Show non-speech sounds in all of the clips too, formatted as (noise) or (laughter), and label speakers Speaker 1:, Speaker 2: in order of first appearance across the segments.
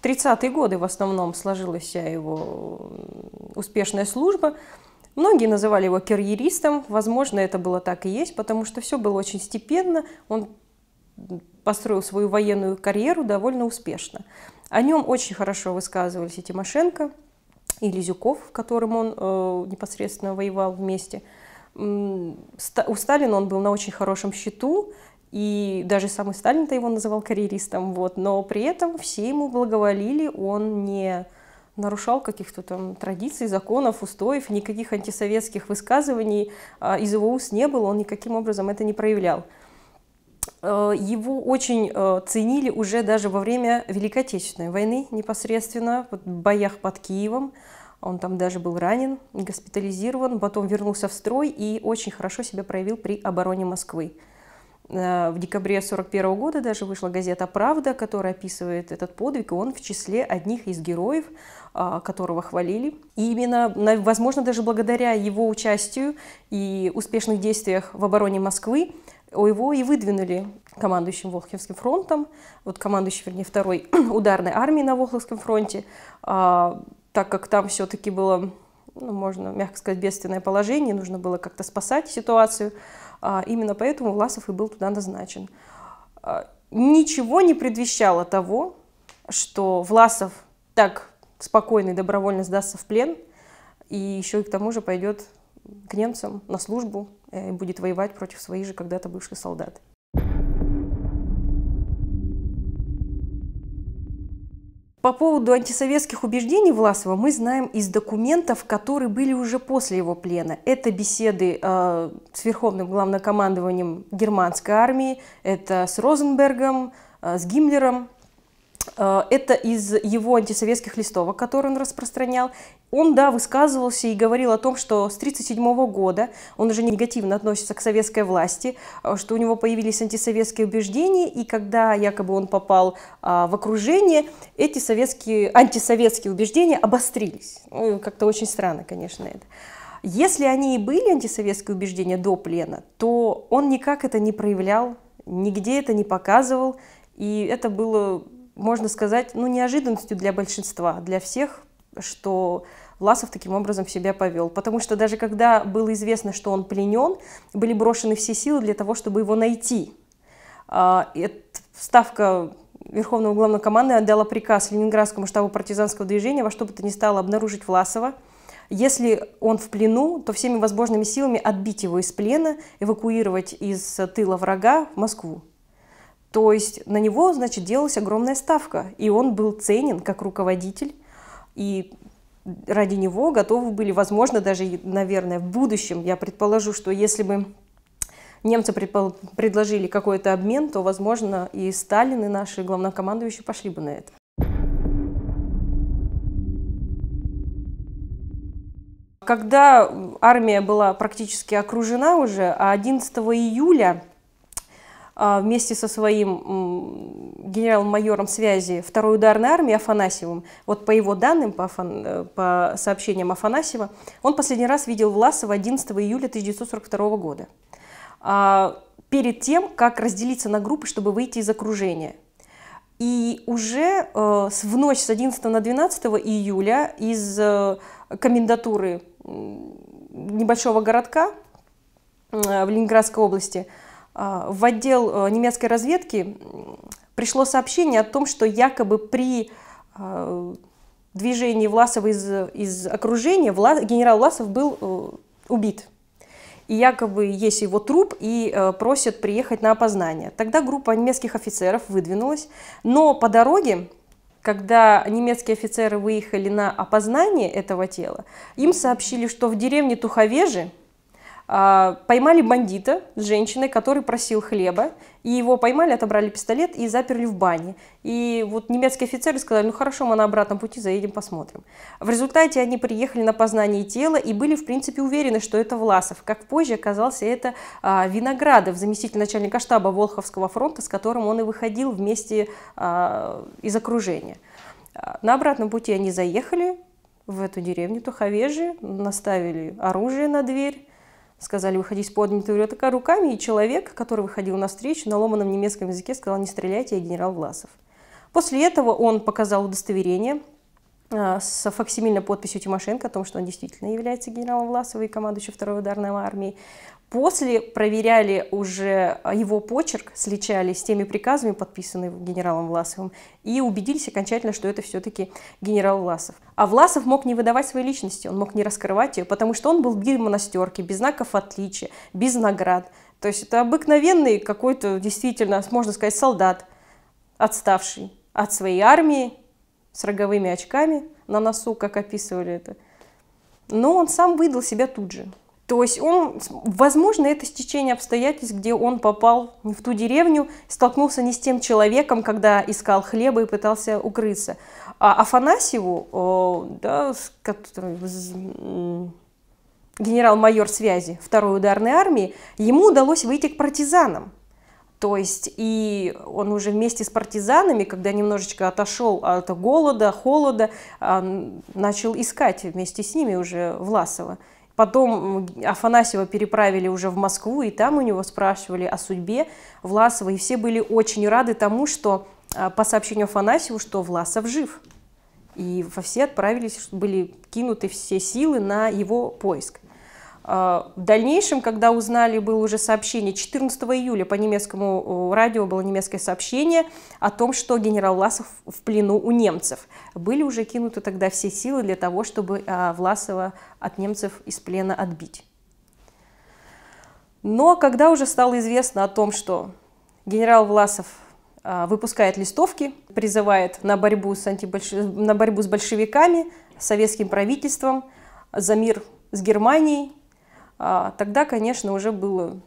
Speaker 1: в 30-е годы в основном сложилась вся его э, успешная служба. Многие называли его карьеристом, возможно, это было так и есть, потому что все было очень степенно, он построил свою военную карьеру довольно успешно. О нем очень хорошо высказывались и Тимошенко, и Лизюков, с которым он э, непосредственно воевал вместе. У Сталина он был на очень хорошем счету, и даже самый Сталин-то его называл карьеристом, вот. Но при этом все ему благоволили, он не нарушал каких-то там традиций, законов, устоев, никаких антисоветских высказываний а, из его уст не было, он никаким образом это не проявлял. Э, его очень э, ценили уже даже во время Великой Отечественной войны непосредственно, в боях под Киевом. Он там даже был ранен, госпитализирован, потом вернулся в строй и очень хорошо себя проявил при обороне Москвы. Э, в декабре 1941 года даже вышла газета «Правда», которая описывает этот подвиг, и он в числе одних из героев, а, которого хвалили. И именно, возможно, даже благодаря его участию и успешных действиях в обороне Москвы, его и выдвинули командующим Волховским фронтом, вот командующий, вернее, второй (clears throat) ударной армией на Волховском фронте, а, так как там все-таки было, ну, можно мягко сказать, бедственное положение, нужно было как-то спасать ситуацию, а, именно поэтому Власов и был туда назначен. А, ничего не предвещало того, что Власов так спокойно и добровольно сдастся в плен, и еще и к тому же пойдет к немцам на службу э, и будет воевать против своих же когда-то бывших солдат. По поводу антисоветских убеждений Власова мы знаем из документов, которые были уже после его плена. Это беседы э, с Верховным главнокомандованием германской армии, это с Розенбергом, э, с Гиммлером. Э, это из его антисоветских листовок, которые он распространял. Он, да, высказывался и говорил о том, что с 1937 года он уже негативно относится к советской власти, э, что у него появились антисоветские убеждения, и когда якобы он попал а, в окружение, эти советские, антисоветские убеждения обострились. Ну, как-то очень странно, конечно, это. Если они и были антисоветские убеждения до плена, то он никак это не проявлял, нигде это не показывал, и это было, можно сказать, ну, неожиданностью для большинства, для всех что Власов таким образом себя повел. Потому что даже когда было известно, что он пленен, были брошены все силы для того, чтобы его найти. А, ставка Верховного Главного Главнокомандования отдала приказ Ленинградскому штабу партизанского движения во что бы то ни стало обнаружить Власова. Если он в плену, то всеми возможными силами отбить его из плена, эвакуировать из тыла врага в Москву. То есть на него, значит, делалась огромная ставка, и он был ценен как руководитель и ради него готовы были, возможно, даже, наверное, в будущем, я предположу, что если бы немцы предложили какой-то обмен, то, возможно, и Сталин, и наши главнокомандующие пошли бы на это. Когда армия была практически окружена уже, а 11 июля а, вместе со своим генерал-майором связи второй ударной армии Афанасьевым. Вот по его данным, по, Афан... Э, по сообщениям Афанасьева, он последний раз видел Власова 11 июля 1942 года. А, перед тем, как разделиться на группы, чтобы выйти из окружения. И уже э, в ночь с 11 на 12 июля из э, комендатуры небольшого городка в Ленинградской области – а, в отдел э, немецкой разведки пришло сообщение о том, что якобы при а, движении Власова из, из окружения Вла, генерал Власов был э, убит. И якобы есть его труп и э, просят приехать на опознание. Тогда группа немецких офицеров выдвинулась, но по дороге когда немецкие офицеры выехали на опознание этого тела, им сообщили, что в деревне Туховежи а, поймали бандита с женщиной, который просил хлеба, и его поймали, отобрали пистолет и заперли в бане. И вот немецкие офицеры сказали, ну хорошо, мы на обратном пути заедем, посмотрим. В результате они приехали на познание тела и были, в принципе, уверены, что это Власов. Как позже оказался это а, Виноградов, заместитель начальника штаба Волховского фронта, с которым он и выходил вместе а, из окружения. А, на обратном пути они заехали в эту деревню Туховежи, наставили оружие на дверь, сказали выходить с поднятыми руками, и человек, который выходил на встречу, на ломаном немецком языке сказал «не стреляйте, я генерал Власов». После этого он показал удостоверение э, с факсимильной подписью Тимошенко о том, что он действительно является генералом Власова и командующим второй ударной армией. После проверяли уже а, его почерк, сличали с теми приказами, подписанными генералом Власовым, и убедились окончательно, что это все-таки генерал Власов. А Власов мог не выдавать своей личности, он мог не раскрывать ее, потому что он был без монастерки, без знаков отличия, без наград. То есть это обыкновенный какой-то действительно, можно сказать, солдат, отставший от своей армии, с роговыми очками на носу, как описывали это. Но он сам выдал себя тут же. То есть он, возможно, это стечение обстоятельств, где он попал не в ту деревню, столкнулся не с тем человеком, когда искал хлеба и пытался укрыться. А Афанасьеву, да, генерал-майор связи второй ударной армии, ему удалось выйти к партизанам. То есть и он уже вместе с партизанами, когда немножечко отошел от голода, холода, а, начал искать вместе с ними уже Власова. Потом Афанасьева переправили уже в Москву, и там у него спрашивали о судьбе Власова. И все были очень рады тому, что а, по сообщению Афанасьеву, что Власов жив. И во все отправились, были кинуты все силы на его поиск. А, в дальнейшем, когда узнали, было уже сообщение, 14 июля по немецкому радио было немецкое сообщение о том, что генерал Власов в плену у немцев. Были уже кинуты тогда все силы для того, чтобы а, Власова от немцев из плена отбить. Но когда уже стало известно о том, что генерал Власов а, выпускает листовки, призывает на борьбу с, антибольш... на борьбу с большевиками, советским правительством, за мир с Германией, а, тогда, конечно, уже был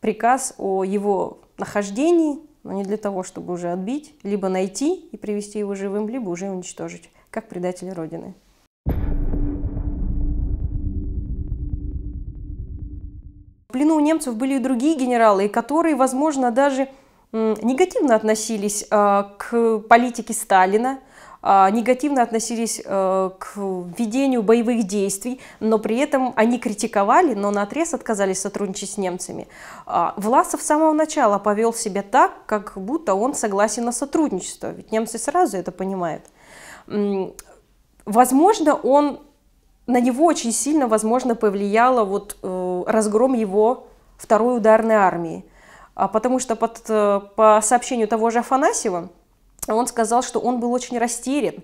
Speaker 1: приказ о его нахождении, но не для того, чтобы уже отбить, либо найти и привести его живым, либо уже уничтожить, как предатель Родины. В плену у немцев были и другие генералы, которые, возможно, даже негативно относились а, к политике Сталина, а, негативно относились э, к ведению боевых действий, но при этом они критиковали, но на отрез отказались сотрудничать с немцами. А, Власов с самого начала повел себя так, как будто он согласен на сотрудничество, ведь немцы сразу это понимают. Возможно, он на него очень сильно, возможно, повлияло вот э, разгром его второй ударной армии, а потому что под, э, по сообщению того же Афанасьева он сказал, что он был очень растерян.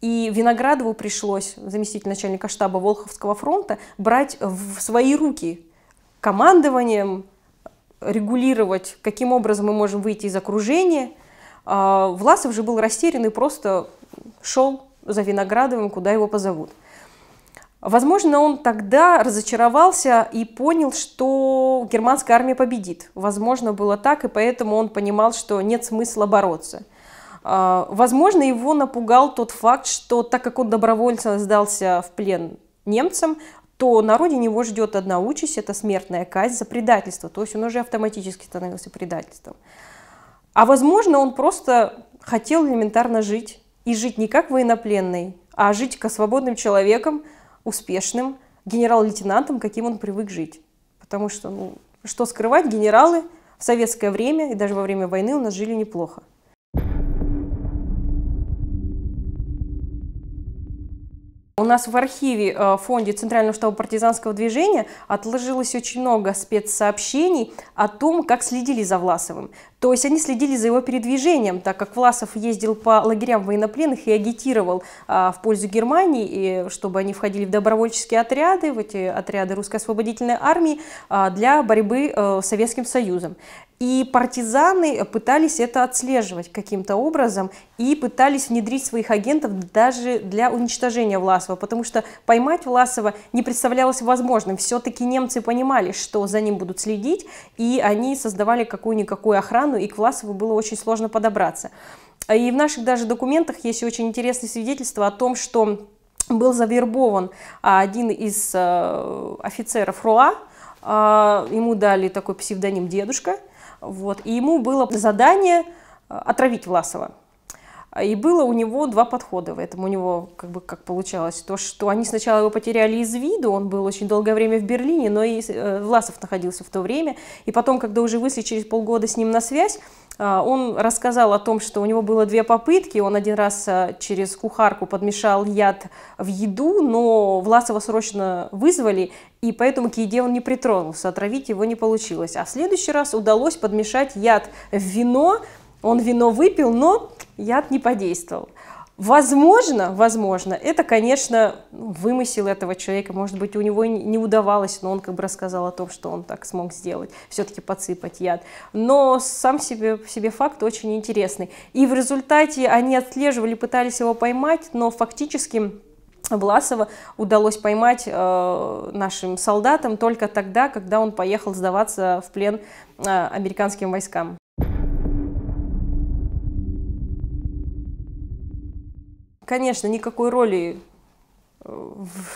Speaker 1: И Виноградову пришлось, заместитель начальника штаба Волховского фронта, брать в свои руки командованием, регулировать, каким образом мы можем выйти из окружения. А, Власов же был растерян и просто шел за Виноградовым, куда его позовут. Возможно, он тогда разочаровался и понял, что германская армия победит. Возможно, было так, и поэтому он понимал, что нет смысла бороться – а, возможно, его напугал тот факт, что так как он добровольно сдался в плен немцам, то на родине его ждет одна участь, это смертная казнь за предательство. То есть он уже автоматически становился предательством. А возможно, он просто хотел элементарно жить. И жить не как военнопленный, а жить как свободным человеком, успешным, генерал-лейтенантом, каким он привык жить. Потому что, ну, что скрывать, генералы в советское время и даже во время войны у нас жили неплохо. У нас в архиве в э, фонде Центрального штаба партизанского движения отложилось очень много спецсообщений о том, как следили за Власовым. То есть они следили за его передвижением, так как Власов ездил по лагерям военнопленных и агитировал а, в пользу Германии, и, чтобы они входили в добровольческие отряды, в эти отряды русско освободительной армии а, для борьбы э, с Советским Союзом. И партизаны пытались это отслеживать каким-то образом и пытались внедрить своих агентов даже для уничтожения Власова, потому что поймать Власова не представлялось возможным. Все-таки немцы понимали, что за ним будут следить, и они создавали какую-никакую охрану, и к Власову было очень сложно подобраться. И в наших даже документах есть очень интересные свидетельства о том, что был завербован а, один из э, офицеров РУА, а, ему дали такой псевдоним «дедушка», вот. И ему было задание э, отравить Власова. А, и было у него два подхода в этом. У него как бы как получалось то, что они сначала его потеряли из виду, он был очень долгое время в Берлине, но и э, Власов находился в то время. И потом, когда уже вышли через полгода с ним на связь, а, он рассказал о том, что у него было две попытки. Он один раз а, через кухарку подмешал яд в еду, но Власова срочно вызвали, и поэтому к еде он не притронулся, отравить его не получилось. А в следующий раз удалось подмешать яд в вино, он вино выпил, но яд не подействовал. Возможно, возможно, это, конечно, вымысел этого человека. Может быть, у него не удавалось, но он как бы рассказал о том, что он так смог сделать, все-таки подсыпать яд. Но сам себе, себе факт очень интересный. И в результате они отслеживали, пытались его поймать, но фактически Власова удалось поймать э, нашим солдатам только тогда, когда он поехал сдаваться в плен э, американским войскам. Конечно, никакой роли э,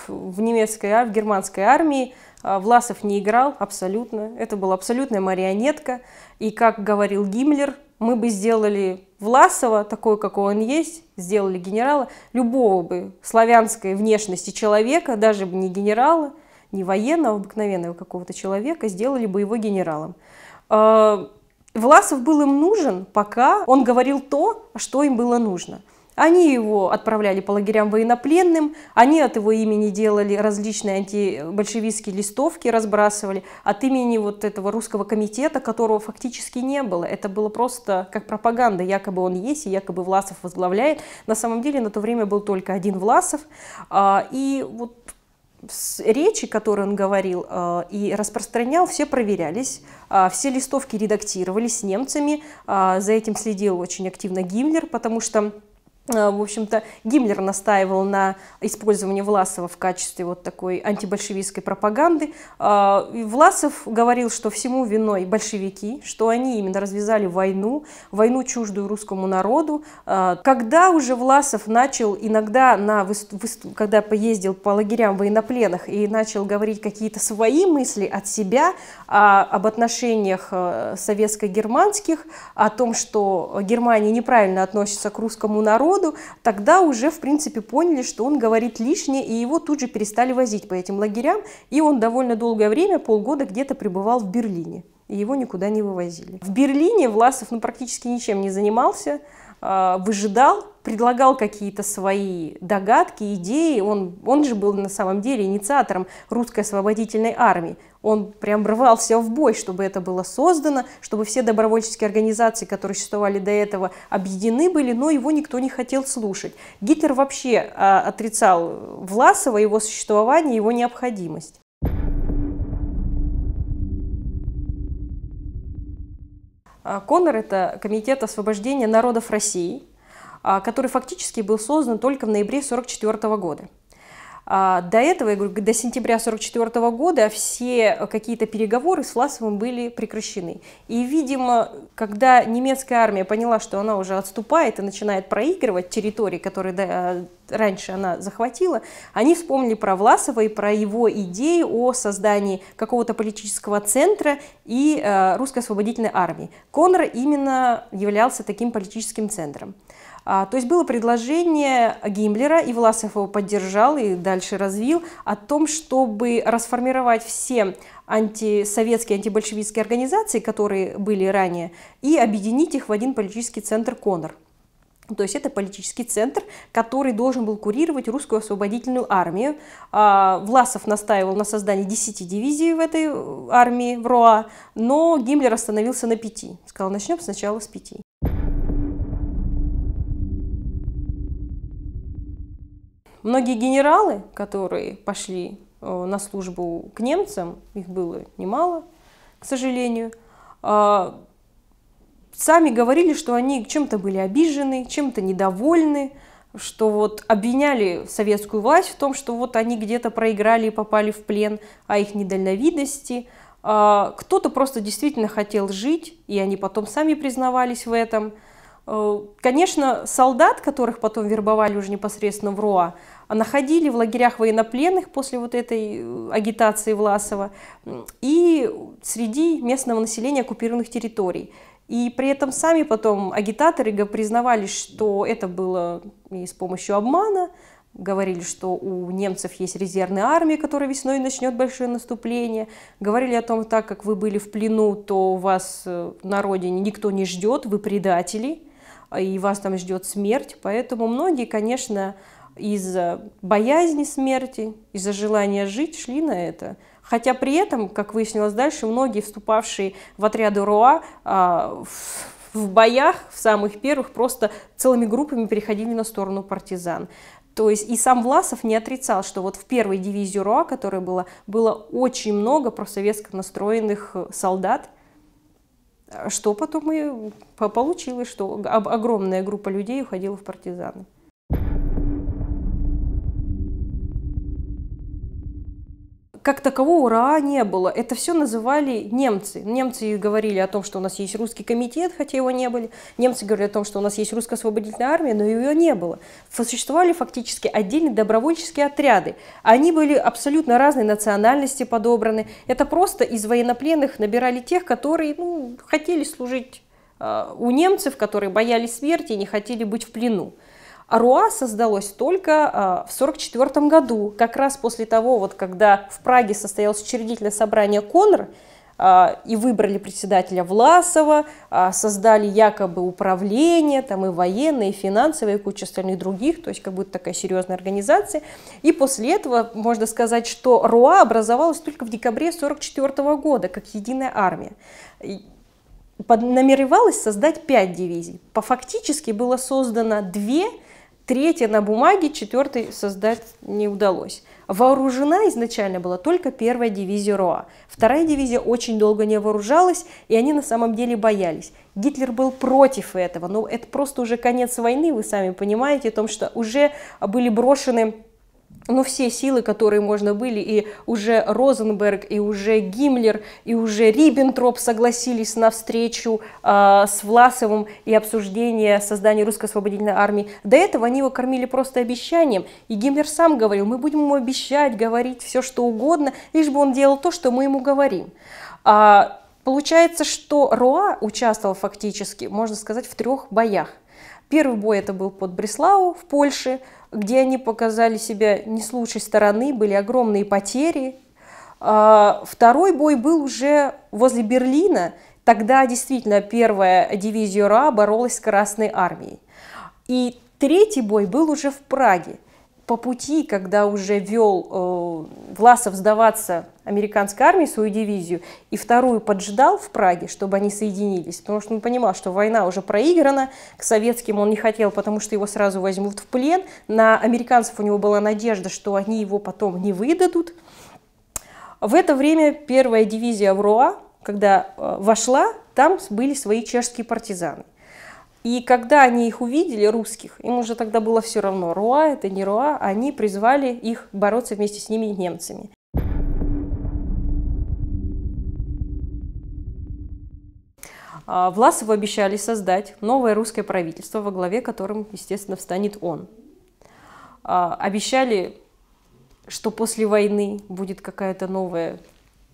Speaker 1: в немецкой, а, в германской армии а, Власов не играл абсолютно. Это была абсолютная марионетка. И как говорил Гиммлер, мы бы сделали Власова, такой, какой он есть, сделали генерала, любого бы славянской внешности человека, даже бы не генерала, не военного, а обыкновенного какого-то человека, сделали бы его генералом. Власов был им нужен, пока он говорил то, что им было нужно – они его отправляли по лагерям военнопленным, они от его имени делали различные антибольшевистские листовки, разбрасывали от имени вот этого русского комитета, которого фактически не было. Это было просто как пропаганда, якобы он есть и якобы Власов возглавляет. На самом деле на то время был только один Власов. А, и вот речи, которые он говорил а, и распространял, все проверялись, а, все листовки редактировались с немцами, за этим следил очень активно Гиммлер, потому что Э, в общем-то, Гиммлер настаивал на использовании Власова в качестве вот такой антибольшевистской пропаганды. Э, Власов говорил, что всему виной большевики, что они именно развязали войну, войну чуждую русскому народу. Э, когда уже Власов начал иногда, на, когда поездил по лагерям военнопленных и начал говорить какие-то свои мысли от себя а, об отношениях советско-германских, о том, что Германия неправильно относится к русскому народу, народу, тогда уже, в принципе, поняли, что он говорит лишнее, и его тут же перестали возить по этим лагерям, и он довольно долгое время, полгода где-то пребывал в Берлине, и его никуда не вывозили. В Берлине Власов ну, практически ничем не занимался, а, выжидал, предлагал какие-то свои догадки, идеи. Он, он же был на самом деле инициатором русской освободительной армии. Он прям рвался в бой, чтобы это было создано, чтобы все добровольческие организации, которые существовали до этого, объединены были, но его никто не хотел слушать. Гитлер вообще а, отрицал Власова, его существование, его необходимость. А, Конор – это Комитет освобождения народов России – а, который фактически был создан только в ноябре 1944 года. А, до этого, я говорю, до сентября 1944 года все какие-то переговоры с Власовым были прекращены. И, видимо, когда немецкая армия поняла, что она уже отступает и начинает проигрывать территории, которые а, раньше она захватила, они вспомнили про Власова и про его идеи о создании какого-то политического центра и русской освободительной армии. Коннор именно являлся таким политическим центром. А, то есть было предложение Гиммлера, и Власов его поддержал и дальше развил, о том, чтобы расформировать все антисоветские, антибольшевистские организации, которые были ранее, и объединить их в один политический центр «Конор». То есть это политический центр, который должен был курировать русскую освободительную армию. А, Власов настаивал на создании 10 дивизий в этой э, армии, в РОА, но Гиммлер остановился на 5. Сказал, начнем сначала с 5. Многие генералы, которые пошли э, на службу к немцам, их было немало, к сожалению, а, сами говорили, что они чем-то были обижены, чем-то недовольны, что вот обвиняли советскую власть в том, что вот они где-то проиграли и попали в плен, а их недальновидности. А, кто-то просто действительно хотел жить, и они потом сами признавались в этом. Э, конечно, солдат, которых потом вербовали уже непосредственно в РОА. А находили в лагерях военнопленных после вот этой э, агитации Власова и среди местного населения оккупированных территорий. И при этом сами потом агитаторы признавали, что это было и с помощью обмана, говорили, что у немцев есть резервная армия, которая весной начнет большое наступление, говорили о том, так как вы были в плену, то вас э, на родине никто не ждет, вы предатели, а и вас там ждет смерть. Поэтому многие, конечно, из-за боязни смерти, из-за желания жить шли на это. Хотя при этом, как выяснилось дальше, многие вступавшие в отряды Руа а, в, в боях, в самых первых, просто целыми группами переходили на сторону партизан. То есть и сам Власов не отрицал, что вот в первой дивизии РОА, которая была, было очень много просоветско настроенных солдат, а что потом и получилось, что огромная группа людей уходила в партизаны. как такового РА не было. Это все называли немцы. Немцы говорили о том, что у нас есть русский комитет, хотя его не были. Немцы говорили о том, что у нас есть русская освободительная армия, но ее не было. Существовали фактически отдельные добровольческие отряды. Они были абсолютно разной национальности подобраны. Это просто из военнопленных набирали тех, которые ну, хотели служить а, у немцев, которые боялись смерти и не хотели быть в плену. Руа создалось только а, в 1944 году, как раз после того, вот, когда в Праге состоялось учредительное собрание Конр, а, и выбрали председателя Власова, а, создали якобы управление, там и военное, и финансовое, и куча остальных других, то есть как будто такая серьезная организация. И после этого можно сказать, что РУА образовалась только в декабре 1944 года, как единая армия. Намеревалась создать пять дивизий. По фактически было создано две третья на бумаге, четвертый создать не удалось. Вооружена изначально была только первая дивизия РОА. Вторая дивизия очень долго не вооружалась, и они на самом деле боялись. Гитлер был против этого, но это просто уже конец войны, вы сами понимаете, о том, что уже были брошены но ну, все силы, которые можно были, и уже Розенберг, и уже Гиммлер, и уже Риббентроп согласились на встречу э, с Власовым и обсуждение создания русской освободительной армии. До этого они его кормили просто обещанием, и Гиммлер сам говорил, мы будем ему обещать, говорить все что угодно, лишь бы он делал то, что мы ему говорим. А, получается, что Роа участвовал фактически, можно сказать, в трех боях. Первый бой это был под Бреслау в Польше, где они показали себя не с лучшей стороны, были огромные потери. А, второй бой был уже возле Берлина. Тогда действительно первая дивизия РА боролась с Красной армией. И третий бой был уже в Праге. По пути, когда уже вел э, Власов сдаваться американской армии свою дивизию и вторую поджидал в Праге, чтобы они соединились, потому что он понимал, что война уже проиграна, к советским он не хотел, потому что его сразу возьмут в плен, на американцев у него была надежда, что они его потом не выдадут. В это время первая дивизия Авруа, когда э, вошла, там были свои чешские партизаны. И когда они их увидели, русских, им уже тогда было все равно, руа это не руа, они призвали их бороться вместе с ними немцами. А, Власову обещали создать новое русское правительство, во главе которым, естественно, встанет он. А, обещали, что после войны будет какая-то новая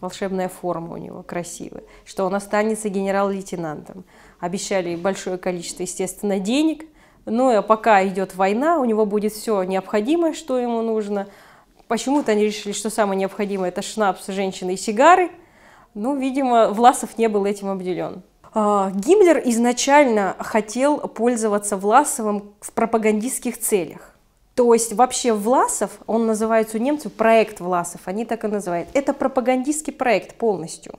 Speaker 1: волшебная форма у него красивая, что он останется генерал-лейтенантом. Обещали большое количество, естественно, денег. Ну, а пока идет война, у него будет все необходимое, что ему нужно. Почему-то они решили, что самое необходимое – это шнапс, женщины и сигары. Ну, видимо, Власов не был этим обделен. А, Гиммлер изначально хотел пользоваться Власовым в пропагандистских целях. То есть вообще Власов, он называется у немцев проект Власов, они так и называют. Это пропагандистский проект полностью,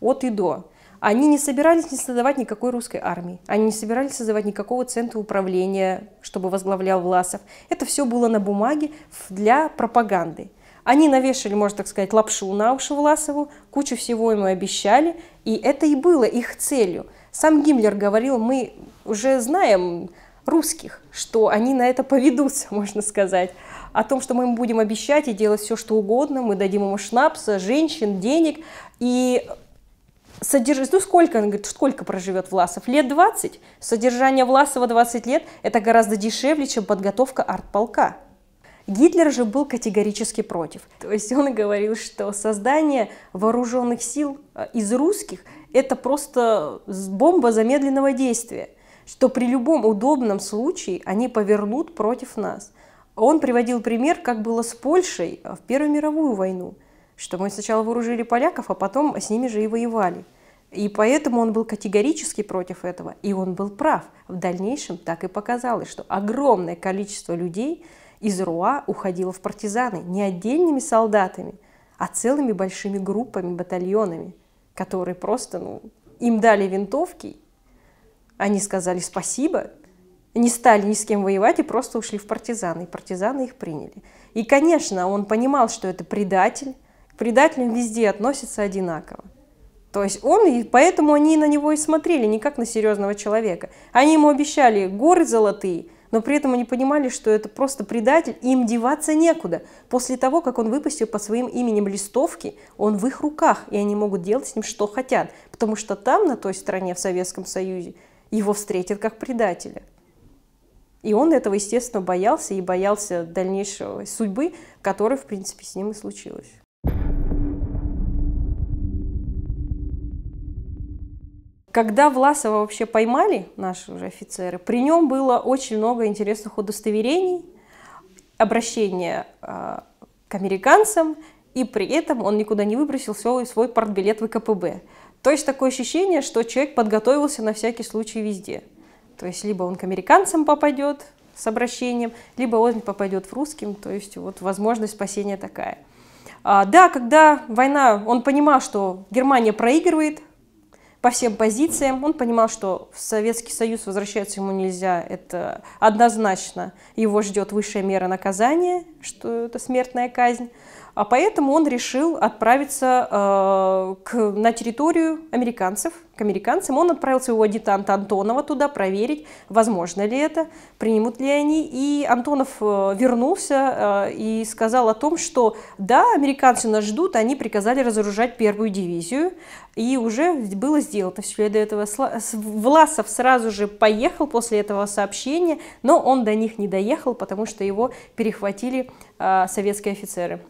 Speaker 1: от и до. Они не собирались не создавать никакой русской армии, они не собирались создавать никакого центра управления, чтобы возглавлял Власов. Это все было на бумаге для пропаганды. Они навешали, можно так сказать, лапшу на уши Власову, кучу всего ему обещали, и это и было их целью. Сам Гиммлер говорил, мы уже знаем русских, что они на это поведутся, (laughs) можно сказать. О том, что мы им будем обещать и делать все, что угодно, мы дадим ему шнапса, женщин, денег. И содержит, ну сколько, он говорит, сколько проживет Власов? Лет 20. Содержание Власова 20 лет – это гораздо дешевле, чем подготовка артполка. Гитлер же был категорически против. То есть он говорил, что создание вооруженных сил э, из русских – это просто бомба замедленного действия, что при любом удобном случае они повернут против нас. Он приводил пример, как было с Польшей э, в Первую мировую войну, что мы сначала вооружили поляков, а потом с ними же и воевали. И поэтому он был категорически против этого, и он был прав. В дальнейшем так и показалось, что огромное количество людей из Руа уходила в партизаны не отдельными солдатами, а целыми большими группами, батальонами, которые просто, ну, им дали винтовки, они сказали спасибо, не стали ни с кем воевать и просто ушли в партизаны. И партизаны их приняли. И, конечно, он понимал, что это предатель. К предателям везде относятся одинаково. То есть он, и поэтому они на него и смотрели, не как на серьезного человека. Они ему обещали горы золотые, но при этом они понимали, что это просто предатель, и им деваться некуда. После того, как он выпустил по своим именем листовки, он в их руках, и они могут делать с ним что хотят, потому что там, на той стороне в Советском Союзе, его встретят как предателя. И он этого, естественно, боялся и боялся дальнейшей судьбы, которая, в принципе, с ним и случилась. Когда Власова вообще поймали, наши уже офицеры, при нем было очень много интересных удостоверений, обращения э, к американцам, и при этом он никуда не выбросил свой, свой портбилет в КПБ. То есть такое ощущение, что человек подготовился на всякий случай везде. То есть либо он к американцам попадет с обращением, либо он попадет в русским, то есть вот возможность спасения такая. А, да, когда война, он понимал, что Германия проигрывает, по всем позициям. Он понимал, что в Советский Союз возвращаться ему нельзя. Это однозначно. Его ждет высшая мера наказания, что это смертная казнь. А поэтому он решил отправиться э, к, на территорию американцев, к американцам. Он отправил своего адъютанта Антонова туда проверить, возможно ли это, примут ли они. И Антонов э, вернулся э, и сказал о том, что да, американцы нас ждут, они приказали разоружать первую дивизию. И уже было сделано все до этого. Власов сразу же поехал после этого сообщения, но он до них не доехал, потому что его перехватили э, советские офицеры.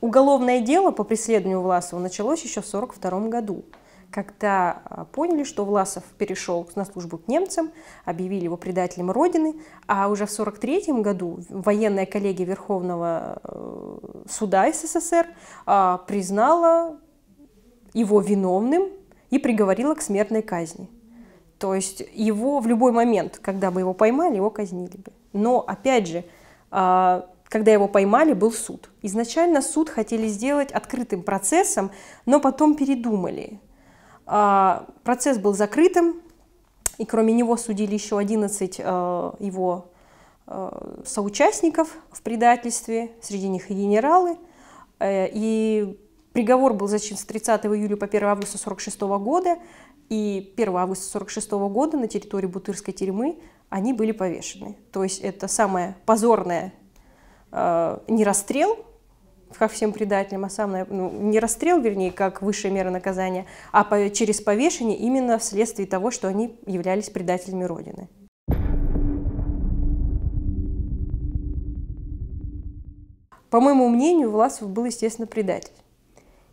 Speaker 1: Уголовное дело по преследованию Власова началось еще в 1942 году, когда а, поняли, что Власов перешел на службу к немцам, объявили его предателем Родины, а уже в 1943 году военная коллегия Верховного э, суда СССР а, признала его виновным и приговорила к смертной казни. То есть его в любой момент, когда бы его поймали, его казнили бы. Но опять же, а, когда его поймали, был суд. Изначально суд хотели сделать открытым процессом, но потом передумали. А, процесс был закрытым, и кроме него судили еще 11 э, его э, соучастников в предательстве, среди них и генералы. Э, и приговор был зачем с 30 июля по 1 августа 1946 года, и 1 августа 1946 года на территории Бутырской тюрьмы они были повешены. То есть это самое позорное э, не расстрел, как всем предателям, а сам, ну, не расстрел, вернее, как высшая мера наказания, а по, через повешение именно вследствие того, что они являлись предателями Родины. По моему мнению, Власов был, естественно, предатель.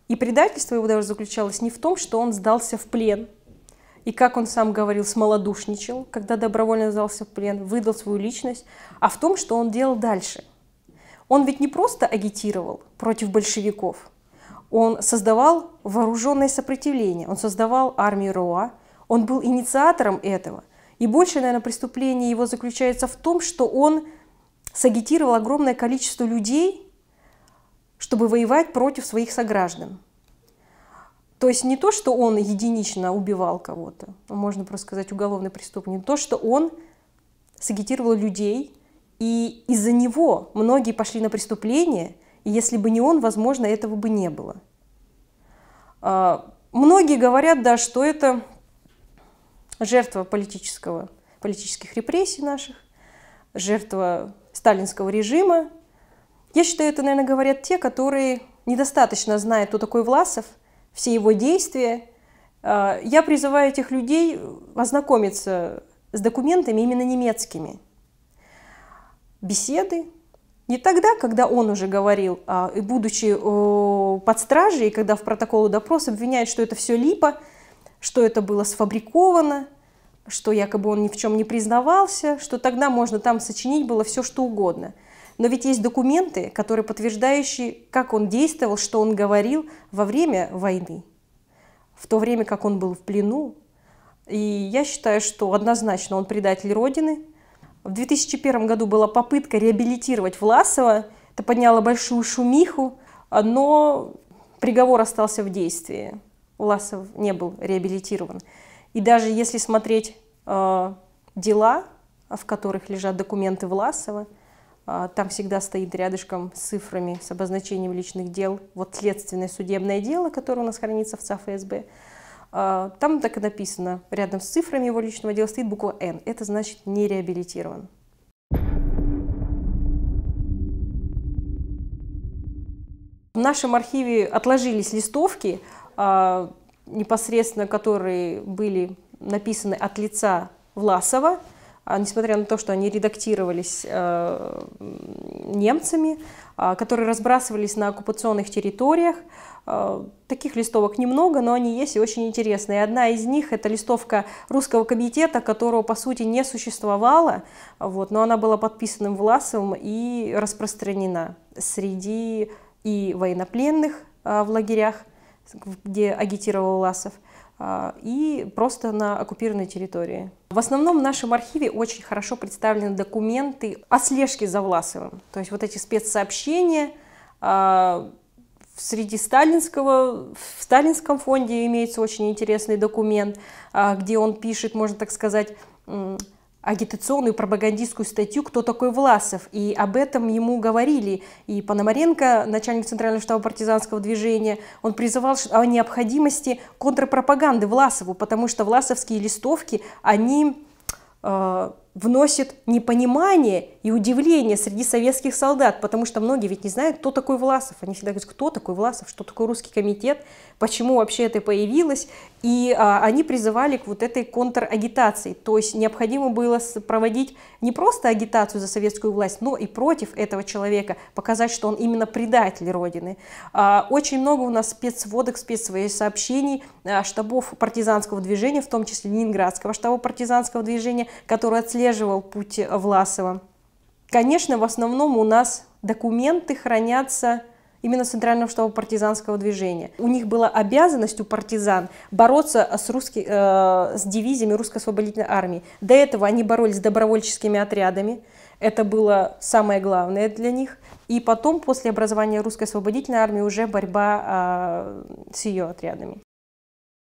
Speaker 1: И предательство его даже заключалось не в том, что он сдался в плен, и, как он сам говорил, смолодушничал, когда добровольно сдался в плен, выдал свою личность, а в том, что он делал дальше – он ведь не просто агитировал против большевиков, он создавал вооруженное сопротивление, он создавал армию РОА, он был инициатором этого. И больше, наверное, преступление его заключается в том, что он сагитировал огромное количество людей, чтобы воевать против своих сограждан. То есть не то, что он единично убивал кого-то, можно просто сказать уголовный преступник, то, что он сагитировал людей, и из-за него многие пошли на преступление, и если бы не он, возможно, этого бы не было. А, многие говорят, да, что это жертва политического, политических репрессий наших, жертва сталинского режима. Я считаю, это, наверное, говорят те, которые недостаточно знают, кто такой Власов, все его действия. А, я призываю этих людей ознакомиться с документами именно немецкими – беседы, не тогда, когда он уже говорил, а, и будучи под стражей, когда в протоколу допрос обвиняют, что это все липа, что это было сфабриковано, что якобы он ни в чем не признавался, что тогда можно там сочинить было все, что угодно. Но ведь есть документы, которые подтверждающие, как он действовал, что он говорил во время войны, в то время, как он был в плену. И я считаю, что однозначно он предатель Родины – в 2001 году была попытка реабилитировать Власова. Это подняло большую шумиху, но приговор остался в действии. Власов не был реабилитирован. И даже если смотреть э, дела, в которых лежат документы Власова, э, там всегда стоит рядышком с цифрами, с обозначением личных дел, вот следственное судебное дело, которое у нас хранится в ЦАФСБ. ФСБ, а, там так и написано, рядом с цифрами его личного дела стоит буква «Н». Это значит «не реабилитирован». В нашем архиве отложились листовки, а, непосредственно которые были написаны от лица Власова, а, несмотря на то, что они редактировались немцами, которые разбрасывались на оккупационных территориях. Э, таких листовок немного, но они есть и очень интересные. Одна из них это листовка русского комитета, которого по сути не существовало, вот, но она была подписана Власовым и распространена среди и военнопленных э, в лагерях, где агитировал Власов, э, и просто на оккупированной территории. В основном в нашем архиве очень хорошо представлены документы о слежке за Власовым. То есть вот эти спецсообщения, среди сталинского, в сталинском фонде имеется очень интересный документ, а, где он пишет, можно так сказать, агитационную пропагандистскую статью «Кто такой Власов?». И об этом ему говорили. И Пономаренко, начальник Центрального штаба партизанского движения, он призывал о необходимости контрпропаганды Власову, потому что власовские листовки, они а, вносит непонимание и удивление среди советских солдат, потому что многие ведь не знают, кто такой Власов. Они всегда говорят, кто такой Власов, что такое русский комитет, почему вообще это появилось. И а, они призывали к вот этой контрагитации. То есть необходимо было проводить не просто агитацию за советскую власть, но и против этого человека, показать, что он именно предатель Родины. А, очень много у нас спецводок, спецсообщений а, штабов партизанского движения, в том числе Ленинградского штаба партизанского движения, которые отслеживали отслеживал путь Власова. Конечно, в основном у нас документы хранятся именно Центрального штаба партизанского движения. У них была обязанность у партизан бороться с, русски, э, с дивизиями русской освободительной армии. До этого они боролись с добровольческими отрядами. Это было самое главное для них. И потом, после образования русской освободительной армии, уже борьба э, с ее отрядами.